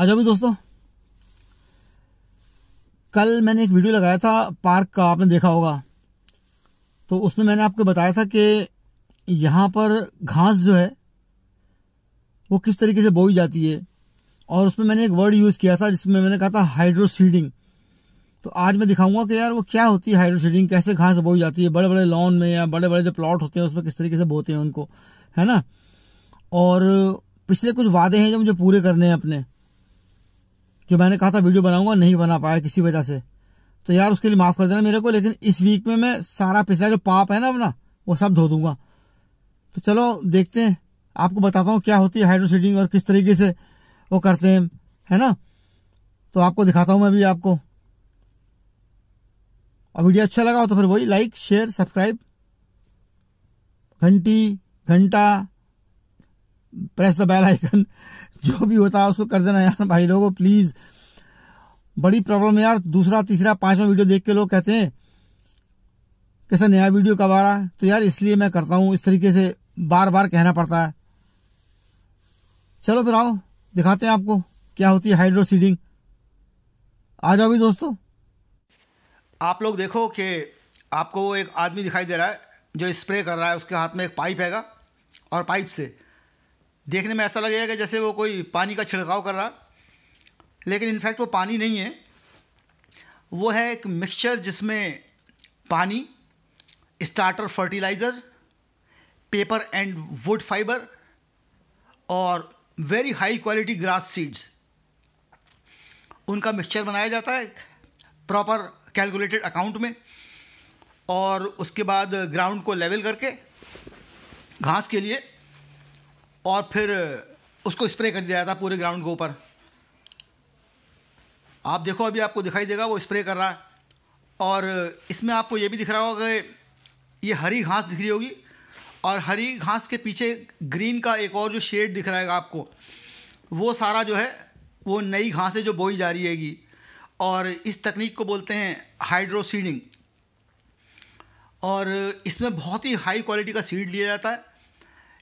आ जाओ भी दोस्तों कल मैंने एक वीडियो लगाया था पार्क का आपने देखा होगा तो उसमें मैंने आपको बताया था कि यहाँ पर घास जो है वो किस तरीके से बोई जाती है और उसमें मैंने एक वर्ड यूज़ किया था जिसमें मैंने कहा था हाइड्रोसीडिंग तो आज मैं दिखाऊंगा कि यार वो क्या होती है हाइड्रोसीडिंग कैसे घास बोई जाती है बड़े बड़े लॉन में या बड़े बड़े जो प्लॉट होते हैं उसमें किस तरीके से बोते हैं उनको है ना और पिछले कुछ वादे हैं जो मुझे पूरे करने हैं अपने जो मैंने कहा था वीडियो बनाऊंगा नहीं बना पाया किसी वजह से तो यार उसके लिए माफ़ कर देना मेरे को लेकिन इस वीक में मैं सारा पिछला जो पाप है ना अपना वो सब धो दूंगा तो चलो देखते हैं आपको बताता हूँ क्या होती है हाइड्रोसीडिंग और किस तरीके से वो करते हैं है ना तो आपको दिखाता हूँ मैं भी आपको और वीडियो अच्छा लगा हो तो फिर वही लाइक शेयर सब्सक्राइब घंटी घंटा प्रेस द बेल आइकन जो भी होता है उसको कर देना यार भाई लोगों प्लीज बड़ी प्रॉब्लम है यार दूसरा तीसरा पांचवा वीडियो देख के लोग कहते हैं कैसा नया वीडियो कब आ रहा है तो यार इसलिए मैं करता हूँ इस तरीके से बार बार कहना पड़ता है चलो फिर आओ दिखाते हैं आपको क्या होती है हाइड्रो सीडिंग आ जाओ भी दोस्तों आप लोग देखो कि आपको एक आदमी दिखाई दे रहा है जो स्प्रे कर रहा है उसके हाथ में एक पाइप हैगा और पाइप से देखने में ऐसा लगेगा जैसे वो कोई पानी का छिड़काव कर रहा लेकिन इनफैक्ट वो पानी नहीं है वो है एक मिक्सचर जिसमें पानी starter fertiliser paper and wood fibre और very high quality grass seeds उनका मिक्सचर बनाया जाता है प्रॉपर कैलकुलेटेड अकाउंट में और उसके बाद ग्राउंड को लेवल करके घास के लिए और फिर उसको स्प्रे कर दिया जाता पूरे ग्राउंड के ऊपर आप देखो अभी आपको दिखाई देगा वो स्प्रे कर रहा है और इसमें आपको ये भी दिख रहा होगा कि ये हरी घास दिख रही होगी और हरी घास के पीछे ग्रीन का एक और जो शेड दिख रहा है आपको वो सारा जो है वो नई घासें जो बोई जा रही हैगी और इस तकनीक को बोलते हैं हाइड्रो सीडिंग और इसमें बहुत ही हाई क्वालिटी का सीड लिया जाता है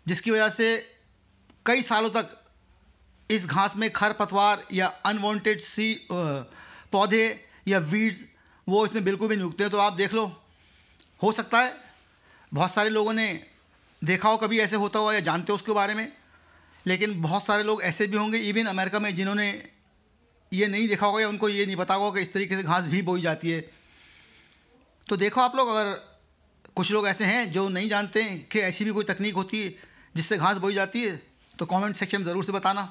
जिसकी वजह से कई सालों तक इस घास में खर पतवार या अनवांटेड सी पौधे या वीड्स वो इसमें बिल्कुल भी नहीं उगते हैं तो आप देख लो हो सकता है बहुत सारे लोगों ने देखा हो कभी ऐसे होता हुआ या जानते हो उसके बारे में लेकिन बहुत सारे लोग ऐसे भी होंगे इवन अमेरिका में जिन्होंने ये नहीं देखा होगा या उनको ये नहीं पता होगा कि इस तरीके से घास भी बोई जाती है तो देखो आप लोग अगर कुछ लोग ऐसे हैं जो नहीं जानते कि ऐसी भी कोई तकनीक होती है जिससे घास बोई जाती है तो कमेंट सेक्शन में ज़रूर से बताना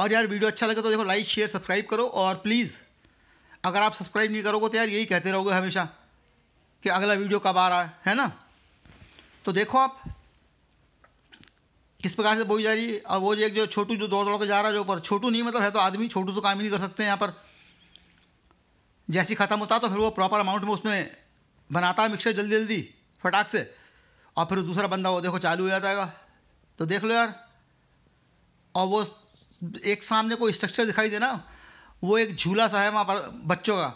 और यार वीडियो अच्छा लगे तो देखो लाइक शेयर सब्सक्राइब करो और प्लीज़ अगर आप सब्सक्राइब नहीं करोगे तो यार यही कहते रहोगे हमेशा कि अगला वीडियो कब आ रहा है है ना तो देखो आप किस प्रकार से बोई जा रही है और वो एक जो छोटू जो दौड़ दौड़ के जा रहा है जो ऊपर छोटू नहीं मतलब है तो आदमी छोटू तो काम ही नहीं कर सकते यहाँ पर जैसी ख़त्म होता तो फिर वो प्रॉपर अमाउंट में उसमें बनाता है मिक्सर जल्दी जल्दी फटाक से और फिर दूसरा बंदा वो देखो चालू हो जाता है तो देख लो यार और वो एक सामने कोई स्ट्रक्चर दिखाई देना वो एक झूला सा है वहाँ पर बच्चों का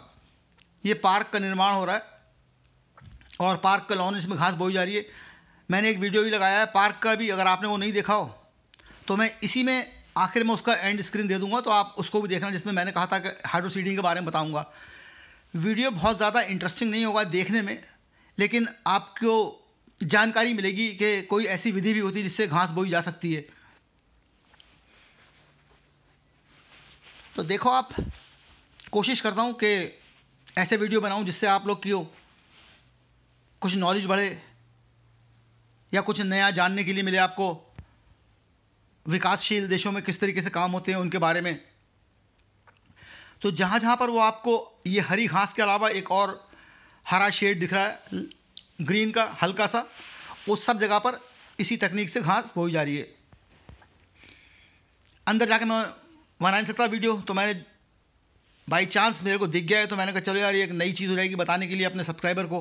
ये पार्क का निर्माण हो रहा है और पार्क का लॉन इसमें घास बोई जा रही है मैंने एक वीडियो भी लगाया है पार्क का भी अगर आपने वो नहीं देखा हो तो मैं इसी में आखिर में उसका एंड स्क्रीन दे दूंगा तो आप उसको भी देखना जिसमें मैंने कहा था कि हाइड्रो सीडिंग के बारे में बताऊंगा वीडियो बहुत ज़्यादा इंटरेस्टिंग नहीं होगा देखने में लेकिन आपको जानकारी मिलेगी कि कोई ऐसी विधि भी होती है जिससे घास बोई जा सकती है तो देखो आप कोशिश करता हूँ कि ऐसे वीडियो बनाऊँ जिससे आप लोग की कुछ नॉलेज बढ़े या कुछ नया जानने के लिए मिले आपको विकासशील देशों में किस तरीके से काम होते हैं उनके बारे में तो जहाँ जहाँ पर वो आपको ये हरी घास के अलावा एक और हरा शेड दिख रहा है ग्रीन का हल्का सा उस सब जगह पर इसी तकनीक से घास बोई जा रही है अंदर जाके मैं बना नहीं सकता वीडियो तो मैंने बाई चांस मेरे को दिख गया है तो मैंने कहा चलो यार एक नई चीज़ हो जाएगी बताने के लिए अपने सब्सक्राइबर को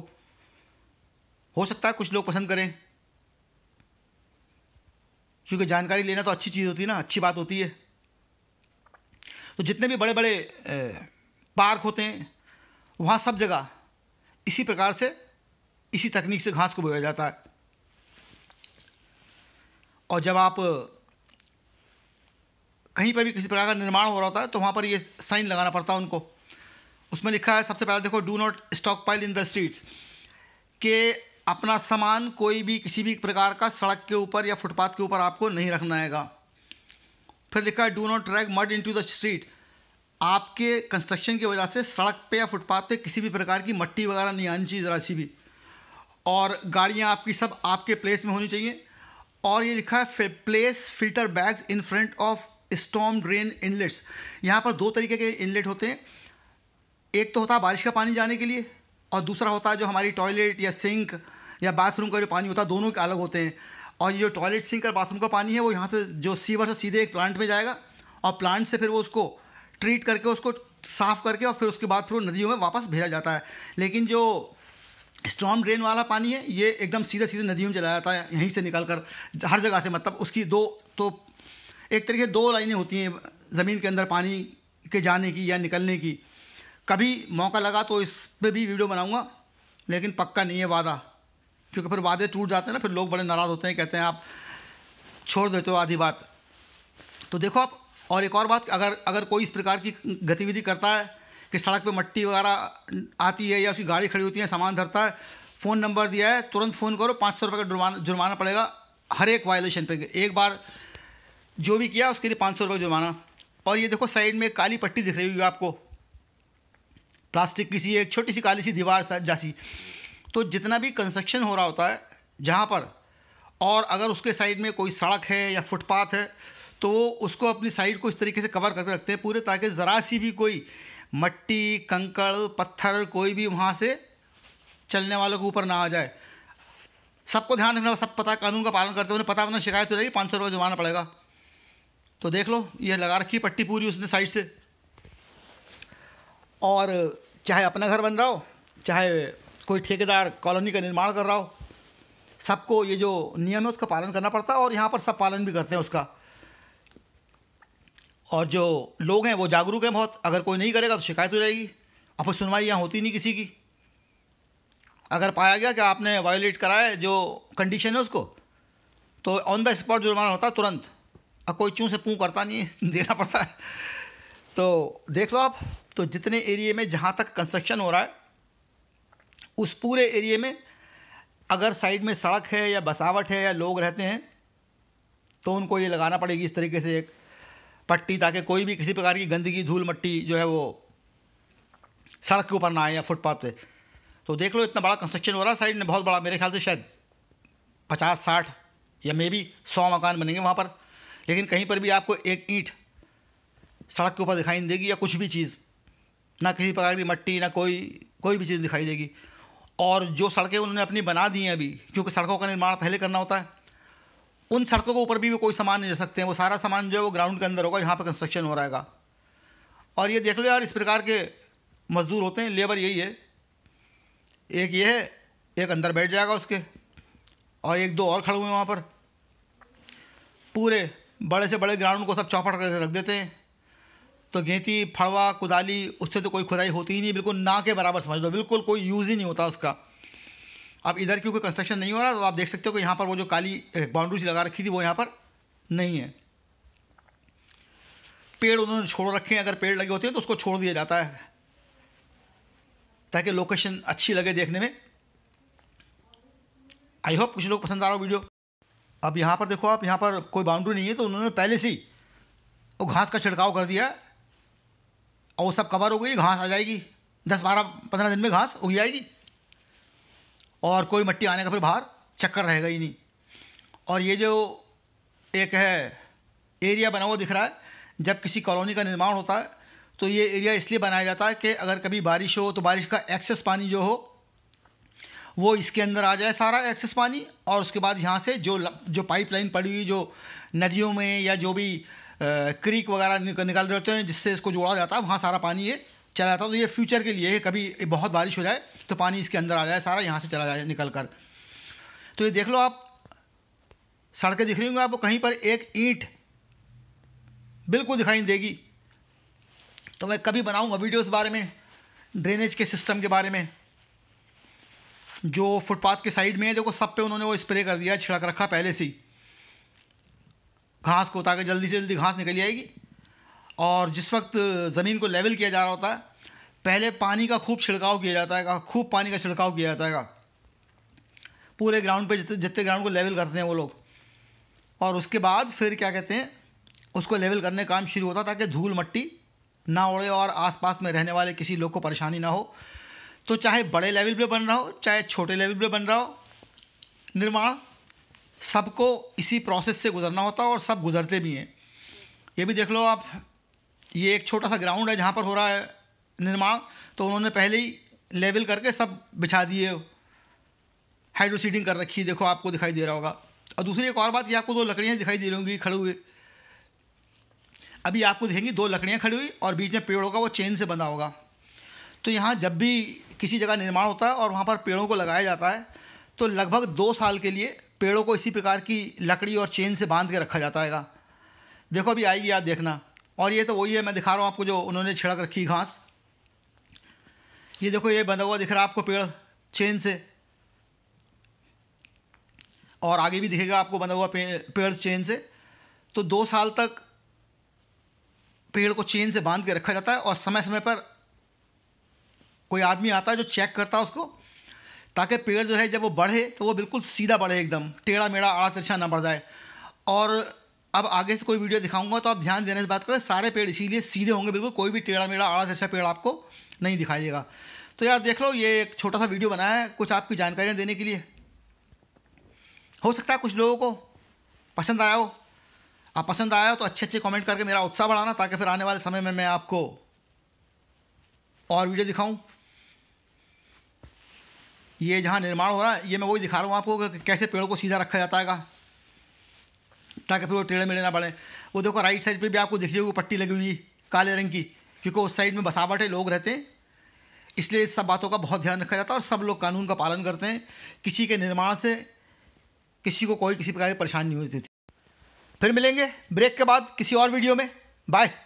हो सकता है कुछ लोग पसंद करें क्योंकि जानकारी लेना तो अच्छी चीज़ होती है ना अच्छी बात होती है तो जितने भी बड़े बड़े पार्क होते हैं वहाँ सब जगह इसी प्रकार से इसी तकनीक से घास को बोया जाता है और जब आप कहीं पर भी किसी प्रकार का निर्माण हो रहा होता है तो वहाँ पर ये साइन लगाना पड़ता है उनको उसमें लिखा है सबसे पहले देखो do not stockpile in the streets के अपना सामान कोई भी किसी भी प्रकार का सड़क के ऊपर या फुटपाथ के ऊपर आपको नहीं रखना हैगा फिर लिखा है do not track mud into the street आपके कंस्ट्रक्शन की वजह से सड़क पे या फुटपाथ पे किसी भी प्रकार की मट्टी वगैरह नहीं आनी चाहिए ज़रा सी भी और गाड़ियाँ आपकी सब आपके प्लेस में होनी चाहिए और ये लिखा है place filter bags in front of storm drain inlets यहाँ पर दो तरीके के इनलेट होते हैं एक तो होता है बारिश का पानी जाने के लिए और दूसरा होता है जो हमारी टॉयलेट या सिंक या बाथरूम का जो पानी होता है दोनों के अलग होते हैं और ये जो टॉयलेट सिंक और बाथरूम का पानी है वो यहाँ से जो सीवर से सीधे एक प्लांट में जाएगा और प्लांट से फिर वो उसको ट्रीट करके उसको साफ़ करके और फिर उसके बाद फिर नदियों में वापस भेजा जाता है लेकिन जो स्ट्रॉम ड्रेन वाला पानी है ये एकदम सीधे सीधे नदियों में चला जाता है यहीं से निकल कर हर जगह से मतलब उसकी दो तो एक तरीके दो लाइनें होती हैं ज़मीन के अंदर पानी के जाने की या निकलने की कभी मौका लगा तो इस पर भी वीडियो बनाऊँगा लेकिन पक्का नहीं है वादा क्योंकि फिर वादे टूट जाते हैं ना फिर लोग बड़े नाराज़ होते हैं कहते हैं आप छोड़ देते हो आधी बात तो देखो आप और एक और बात अगर अगर कोई इस प्रकार की गतिविधि करता है कि सड़क पे मट्टी वगैरह आती है या उसकी गाड़ी खड़ी होती है सामान धरता है फ़ोन नंबर दिया है तुरंत फ़ोन करो पाँच सौ रुपये का जुर्माना जुर्माना पड़ेगा हर एक वायलेशन पे एक बार जो भी किया उसके लिए पाँच सौ रुपये जुर्माना और ये देखो साइड में काली पट्टी दिख रही होगी आपको प्लास्टिक की सी एक छोटी सी काली सी दीवार जैसी तो जितना भी कंस्ट्रक्शन हो रहा होता है जहाँ पर और अगर उसके साइड में कोई सड़क है या फुटपाथ है तो वो उसको अपनी साइड को इस तरीके से कवर करके रखते हैं पूरे ताकि ज़रा सी भी कोई मट्टी कंकड़ पत्थर कोई भी वहाँ से चलने वालों के ऊपर ना आ जाए सबको ध्यान रखना सब पता कानून का पालन करते उन्हें पता अपना शिकायत हो जाएगी पाँच सौ रुपये जुर्माना पड़ेगा तो देख लो ये लगा रखी पट्टी पूरी उसने साइड से और चाहे अपना घर बन रहा हो चाहे कोई ठेकेदार कॉलोनी का निर्माण कर रहा हो सबको ये जो नियम है उसका पालन करना पड़ता है और यहाँ पर सब पालन भी करते हैं उसका और जो लोग हैं वो जागरूक हैं बहुत अगर कोई नहीं करेगा तो शिकायत हो जाएगी और फिर सुनवाई यहाँ होती नहीं किसी की अगर पाया गया कि आपने वायोलेट कराया जो कंडीशन है उसको तो ऑन द स्पॉट जुर्माना होता है तुरंत और कोई चूँ से पूँ करता नहीं देना पड़ता है तो देख लो आप तो जितने एरिए में जहाँ तक कंस्ट्रक्शन हो रहा है उस पूरे एरिए में अगर साइड में सड़क है या बसावट है या लोग रहते हैं तो उनको ये लगाना पड़ेगी इस तरीके से एक पट्टी ताकि कोई भी किसी प्रकार की गंदगी धूल मट्टी जो है वो सड़क के ऊपर ना आए या फुटपाथ पे तो देख लो इतना बड़ा कंस्ट्रक्शन हो रहा है साइड में बहुत बड़ा मेरे ख्याल से शायद पचास साठ या मे बी सौ मकान बनेंगे वहाँ पर लेकिन कहीं पर भी आपको एक ईंट सड़क के ऊपर दिखाई नहीं देगी या कुछ भी चीज़ ना किसी प्रकार की मट्टी ना कोई कोई भी चीज़ दिखाई देगी और जो सड़कें उन्होंने अपनी बना दी हैं अभी क्योंकि सड़कों का निर्माण पहले करना होता है उन सड़कों के ऊपर भी वो कोई सामान नहीं रह सकते हैं वो सारा सामान जो है वो ग्राउंड के अंदर होगा यहाँ पर कंस्ट्रक्शन हो रहेगा और ये देख लो यार इस प्रकार के मज़दूर होते हैं लेबर यही है एक ये है एक अंदर बैठ जाएगा उसके और एक दो और खड़े हुए हैं वहाँ पर पूरे बड़े से बड़े ग्राउंड को सब चौपट करके रख देते हैं तो गेंती फड़वा कुदाली उससे तो कोई खुदाई होती ही नहीं बिल्कुल ना के बराबर समझ लो बिल्कुल कोई यूज़ ही नहीं होता उसका अब इधर क्योंकि कंस्ट्रक्शन नहीं हो रहा तो आप देख सकते हो कि यहाँ पर वो जो काली बाउंड्री लगा रखी थी वो यहाँ पर नहीं है पेड़ उन्होंने छोड़ रखे हैं अगर पेड़ लगे होते हैं तो उसको छोड़ दिया जाता है ताकि लोकेशन अच्छी लगे देखने में आई होप कुछ लोग पसंद आ रहा हो वीडियो अब यहाँ पर देखो आप यहाँ पर कोई बाउंड्री नहीं है तो उन्होंने पहले से ही वो घास का छिड़काव कर दिया और वो सब कवर हो गई घास आ जाएगी दस बारह पंद्रह दिन में घास उग जाएगी और कोई मट्टी आने का फिर बाहर चक्कर रहेगा ही नहीं और ये जो एक है एरिया बना हुआ दिख रहा है जब किसी कॉलोनी का निर्माण होता है तो ये एरिया इसलिए बनाया जाता है कि अगर कभी बारिश हो तो बारिश का एक्सेस पानी जो हो वो इसके अंदर आ जाए सारा एक्सेस पानी और उसके बाद यहाँ से जो जो पाइपलाइन पड़ी हुई जो नदियों में या जो भी क्रीक वगैरह निकाल रहे होते हैं जिससे इसको जोड़ा जाता है वहाँ सारा पानी ये चला जाता तो ये फ्यूचर के लिए है कभी बहुत बारिश हो जाए तो पानी इसके अंदर आ जाए सारा यहाँ से चला जाए निकल कर तो ये देख लो आप सड़कें दिख रही होंगी आपको कहीं पर एक ईंट बिल्कुल दिखाई देगी तो मैं कभी बनाऊंगा वीडियो इस बारे में ड्रेनेज के सिस्टम के बारे में जो फुटपाथ के साइड में है देखो सब पे उन्होंने वो स्प्रे कर दिया छिड़क रखा पहले से घास को ताकि जल्दी से जल्दी घास निकली जाएगी और जिस वक्त ज़मीन को लेवल किया जा रहा होता है पहले पानी का खूब छिड़काव किया जाता है खूब पानी का छिड़काव किया जाता है पूरे ग्राउंड पे जितने जितने ग्राउंड को लेवल करते हैं वो लोग और उसके बाद फिर क्या कहते हैं उसको लेवल करने का काम शुरू होता ताकि धूल मट्टी ना उड़े और आसपास में रहने वाले किसी लोग को परेशानी ना हो तो चाहे बड़े लेवल पे बन रहा हो चाहे छोटे लेवल पे बन रहा हो निर्माण सबको इसी प्रोसेस से गुजरना होता है और सब गुजरते भी हैं ये भी देख लो आप ये एक छोटा सा ग्राउंड है जहाँ पर हो रहा है निर्माण तो उन्होंने पहले ही लेवल करके सब बिछा दिए हाइड्रोसीडिंग कर रखी है देखो आपको दिखाई दे रहा होगा और दूसरी एक और बात ये आपको दो लकड़ियाँ दिखाई दे रही होंगी खड़े हुए अभी आपको दिखेंगी दो लकड़ियाँ खड़ी हुई और बीच में पेड़ होगा वो चेन से बंधा होगा तो यहाँ जब भी किसी जगह निर्माण होता है और वहाँ पर पेड़ों को लगाया जाता है तो लगभग दो साल के लिए पेड़ों को इसी प्रकार की लकड़ी और चेन से बांध के रखा जाता है देखो अभी आएगी आप देखना और ये तो वही है मैं दिखा रहा हूँ आपको जो उन्होंने छिड़क रखी घास ये देखो ये बंधा हुआ दिख रहा है आपको पेड़ चेन से और आगे भी दिखेगा आपको बंधा हुआ पे, पेड़ चेन से तो दो साल तक पेड़ को चेन से बांध के रखा जाता है और समय समय पर कोई आदमी आता है जो चेक करता है उसको ताकि पेड़ जो है जब वो बढ़े तो वो बिल्कुल सीधा बढ़े एकदम टेढ़ा मेढ़ा आड़ा तिरछा ना बढ़ जाए और अब आगे से कोई वीडियो दिखाऊंगा तो आप ध्यान देने से बात करें सारे पेड़ इसीलिए सीधे होंगे बिल्कुल कोई भी टेढ़ा मेढ़ा आड़ा जैसा पेड़ आपको नहीं दिखाइएगा तो यार देख लो ये एक छोटा सा वीडियो बनाया है कुछ आपकी जानकारियाँ देने के लिए हो सकता है कुछ लोगों को पसंद आया हो आप पसंद आया हो तो अच्छे अच्छे कॉमेंट करके मेरा उत्साह बढ़ाना ताकि फिर आने वाले समय में मैं आपको और वीडियो दिखाऊँ ये जहाँ निर्माण हो रहा है ये मैं वही दिखा रहा हूँ आपको कैसे पेड़ों को सीधा रखा जाता है ताकि फिर वो टेढ़े मेढ़े ना बढ़े वो देखो राइट साइड पर भी आपको देखिए पट्टी लगी हुई काले रंग की क्योंकि उस साइड में बसावट है लोग रहते हैं इसलिए इस सब बातों का बहुत ध्यान रखा जाता है और सब लोग कानून का पालन करते हैं किसी के निर्माण से किसी को कोई किसी प्रकार की परेशानी नहीं होती थी फिर मिलेंगे ब्रेक के बाद किसी और वीडियो में बाय